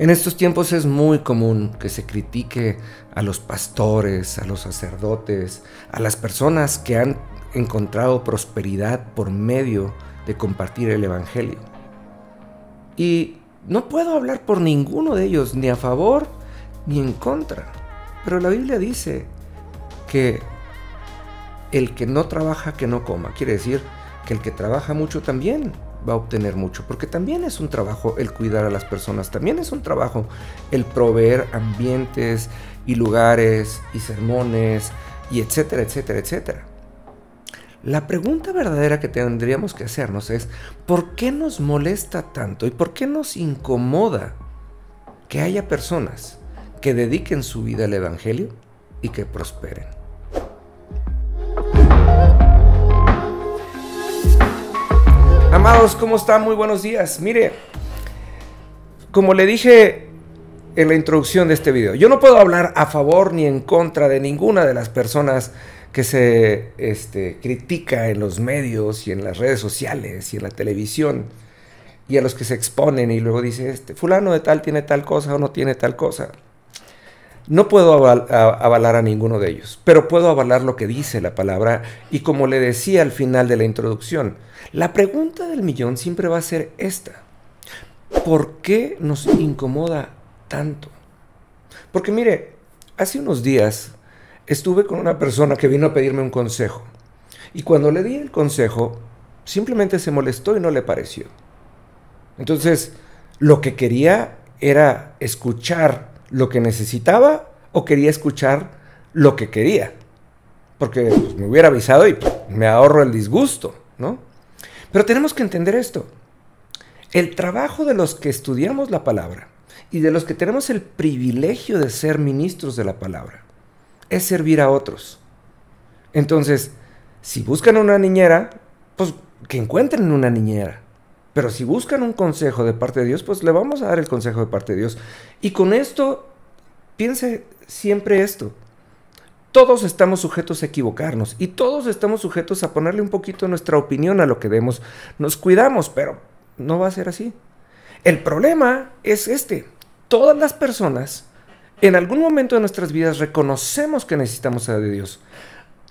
En estos tiempos es muy común que se critique a los pastores, a los sacerdotes, a las personas que han encontrado prosperidad por medio de compartir el Evangelio. Y no puedo hablar por ninguno de ellos, ni a favor ni en contra. Pero la Biblia dice que el que no trabaja, que no coma. Quiere decir que el que trabaja mucho también va a obtener mucho, porque también es un trabajo el cuidar a las personas, también es un trabajo el proveer ambientes y lugares y sermones y etcétera, etcétera, etcétera. La pregunta verdadera que tendríamos que hacernos es, ¿por qué nos molesta tanto y por qué nos incomoda que haya personas que dediquen su vida al Evangelio y que prosperen? Amados, ¿cómo están? Muy buenos días. Mire, como le dije en la introducción de este video, yo no puedo hablar a favor ni en contra de ninguna de las personas que se este, critica en los medios y en las redes sociales y en la televisión y a los que se exponen y luego dice, este, fulano de tal tiene tal cosa o no tiene tal cosa. No puedo avalar a ninguno de ellos, pero puedo avalar lo que dice la palabra y como le decía al final de la introducción, la pregunta del millón siempre va a ser esta. ¿Por qué nos incomoda tanto? Porque mire, hace unos días estuve con una persona que vino a pedirme un consejo y cuando le di el consejo, simplemente se molestó y no le pareció. Entonces, lo que quería era escuchar lo que necesitaba o quería escuchar lo que quería. Porque pues, me hubiera avisado y me ahorro el disgusto, ¿no? Pero tenemos que entender esto. El trabajo de los que estudiamos la palabra y de los que tenemos el privilegio de ser ministros de la palabra es servir a otros. Entonces, si buscan una niñera, pues que encuentren una niñera. Pero si buscan un consejo de parte de Dios, pues le vamos a dar el consejo de parte de Dios. Y con esto piense siempre esto. Todos estamos sujetos a equivocarnos y todos estamos sujetos a ponerle un poquito nuestra opinión a lo que vemos. Nos cuidamos, pero no va a ser así. El problema es este. Todas las personas en algún momento de nuestras vidas reconocemos que necesitamos a Dios.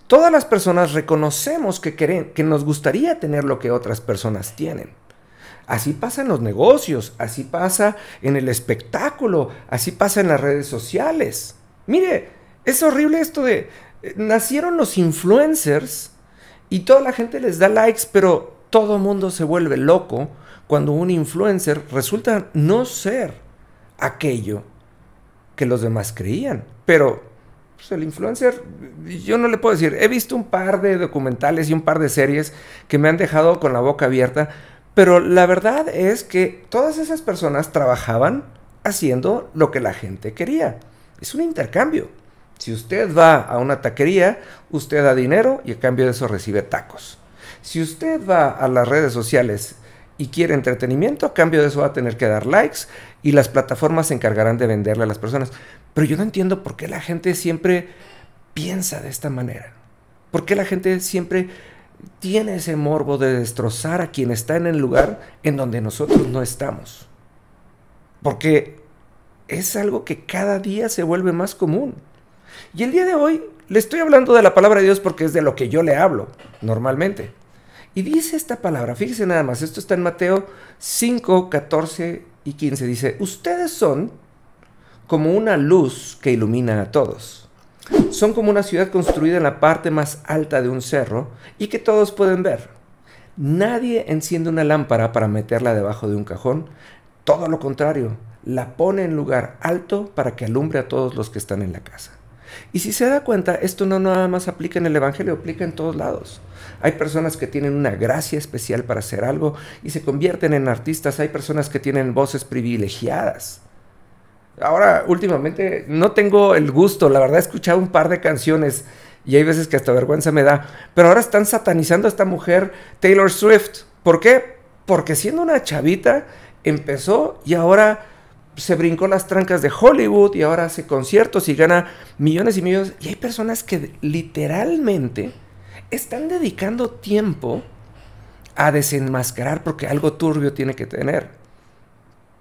Todas las personas reconocemos que, queremos, que nos gustaría tener lo que otras personas tienen. Así pasa en los negocios, así pasa en el espectáculo, así pasa en las redes sociales. Mire, es horrible esto de... Eh, nacieron los influencers y toda la gente les da likes, pero todo el mundo se vuelve loco cuando un influencer resulta no ser aquello que los demás creían. Pero pues, el influencer, yo no le puedo decir, he visto un par de documentales y un par de series que me han dejado con la boca abierta pero la verdad es que todas esas personas trabajaban haciendo lo que la gente quería. Es un intercambio. Si usted va a una taquería, usted da dinero y a cambio de eso recibe tacos. Si usted va a las redes sociales y quiere entretenimiento, a cambio de eso va a tener que dar likes y las plataformas se encargarán de venderle a las personas. Pero yo no entiendo por qué la gente siempre piensa de esta manera. ¿Por qué la gente siempre tiene ese morbo de destrozar a quien está en el lugar en donde nosotros no estamos. Porque es algo que cada día se vuelve más común. Y el día de hoy le estoy hablando de la palabra de Dios porque es de lo que yo le hablo normalmente. Y dice esta palabra, fíjense nada más, esto está en Mateo 5, 14 y 15. Dice, ustedes son como una luz que ilumina a todos. Son como una ciudad construida en la parte más alta de un cerro y que todos pueden ver. Nadie enciende una lámpara para meterla debajo de un cajón, todo lo contrario, la pone en lugar alto para que alumbre a todos los que están en la casa. Y si se da cuenta, esto no nada más aplica en el Evangelio, aplica en todos lados. Hay personas que tienen una gracia especial para hacer algo y se convierten en artistas, hay personas que tienen voces privilegiadas. Ahora, últimamente, no tengo el gusto, la verdad, he escuchado un par de canciones y hay veces que hasta vergüenza me da. Pero ahora están satanizando a esta mujer, Taylor Swift. ¿Por qué? Porque siendo una chavita, empezó y ahora se brincó las trancas de Hollywood y ahora hace conciertos y gana millones y millones. Y hay personas que literalmente están dedicando tiempo a desenmascarar porque algo turbio tiene que tener.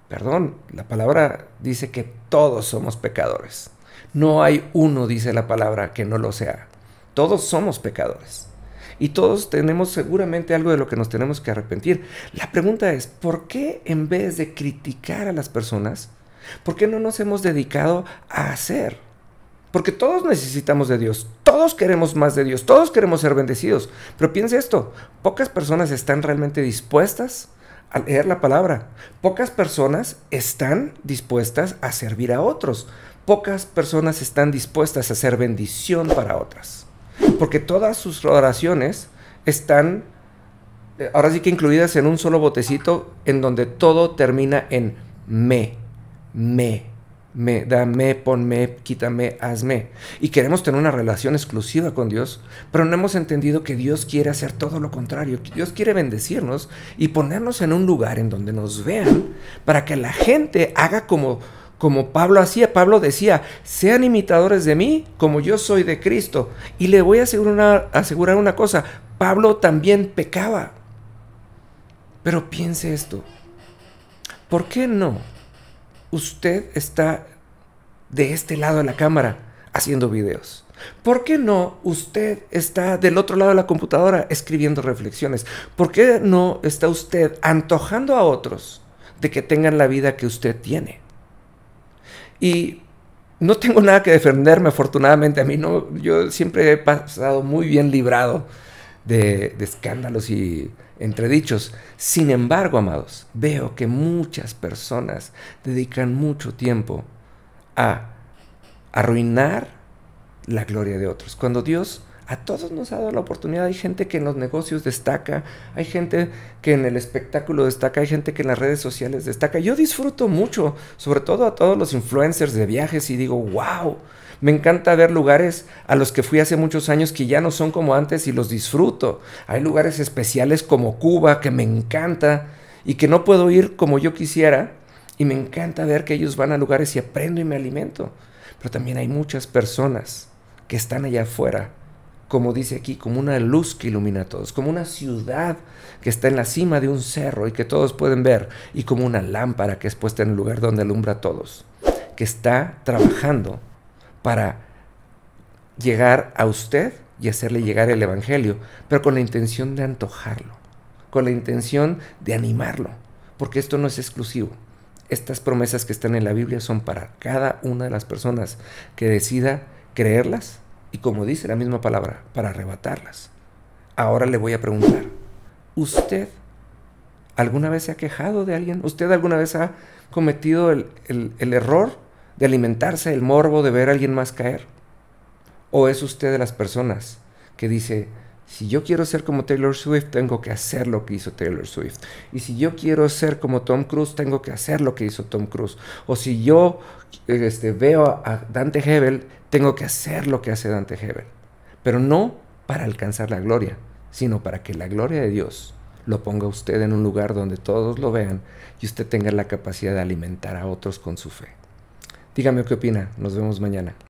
Perdón, la palabra dice que todos somos pecadores. No hay uno, dice la palabra, que no lo sea. Todos somos pecadores. Y todos tenemos seguramente algo de lo que nos tenemos que arrepentir. La pregunta es, ¿por qué en vez de criticar a las personas, ¿por qué no nos hemos dedicado a hacer? Porque todos necesitamos de Dios, todos queremos más de Dios, todos queremos ser bendecidos. Pero piense esto, pocas personas están realmente dispuestas al leer la palabra. Pocas personas están dispuestas a servir a otros. Pocas personas están dispuestas a hacer bendición para otras. Porque todas sus oraciones están, eh, ahora sí que incluidas en un solo botecito, en donde todo termina en me, me, me, dame, ponme, quítame, hazme. Y queremos tener una relación exclusiva con Dios, pero no hemos entendido que Dios quiere hacer todo lo contrario. Dios quiere bendecirnos y ponernos en un lugar en donde nos vean para que la gente haga como como Pablo hacía. Pablo decía, sean imitadores de mí como yo soy de Cristo. Y le voy a asegurar una, asegurar una cosa, Pablo también pecaba. Pero piense esto, ¿por qué no usted está de este lado de la cámara haciendo videos. ¿Por qué no usted está del otro lado de la computadora escribiendo reflexiones? ¿Por qué no está usted antojando a otros de que tengan la vida que usted tiene? Y no tengo nada que defenderme, afortunadamente. A mí no, yo siempre he pasado muy bien librado de, escándalos y entredichos. Sin embargo, amados, veo que muchas personas dedican mucho tiempo a arruinar la gloria de otros. Cuando Dios a todos nos ha dado la oportunidad, hay gente que en los negocios destaca, hay gente que en el espectáculo destaca, hay gente que en las redes sociales destaca. Yo disfruto mucho, sobre todo a todos los influencers de viajes y digo, wow, me encanta ver lugares a los que fui hace muchos años que ya no son como antes y los disfruto. Hay lugares especiales como Cuba que me encanta y que no puedo ir como yo quisiera. Y me encanta ver que ellos van a lugares y aprendo y me alimento. Pero también hay muchas personas que están allá afuera, como dice aquí, como una luz que ilumina a todos, como una ciudad que está en la cima de un cerro y que todos pueden ver, y como una lámpara que es puesta en el lugar donde alumbra a todos, que está trabajando para llegar a usted y hacerle llegar el Evangelio, pero con la intención de antojarlo, con la intención de animarlo, porque esto no es exclusivo. Estas promesas que están en la Biblia son para cada una de las personas que decida creerlas y como dice la misma palabra, para arrebatarlas. Ahora le voy a preguntar, ¿usted alguna vez se ha quejado de alguien? ¿Usted alguna vez ha cometido el, error de alimentarse el morbo de ver a alguien más caer? ¿O es usted de las personas que dice, si yo quiero ser como Taylor Swift, tengo que hacer lo que hizo Taylor Swift? Y si yo quiero ser como Tom Cruise, tengo que hacer lo que hizo Tom Cruise. O si yo este, veo a Dante Hebel, tengo que hacer lo que hace Dante Hebel. Pero no para alcanzar la gloria, sino para que la gloria de Dios lo ponga usted en un lugar donde todos lo vean y usted tenga la capacidad de alimentar a otros con su fe. Dígame qué opina. Nos vemos mañana.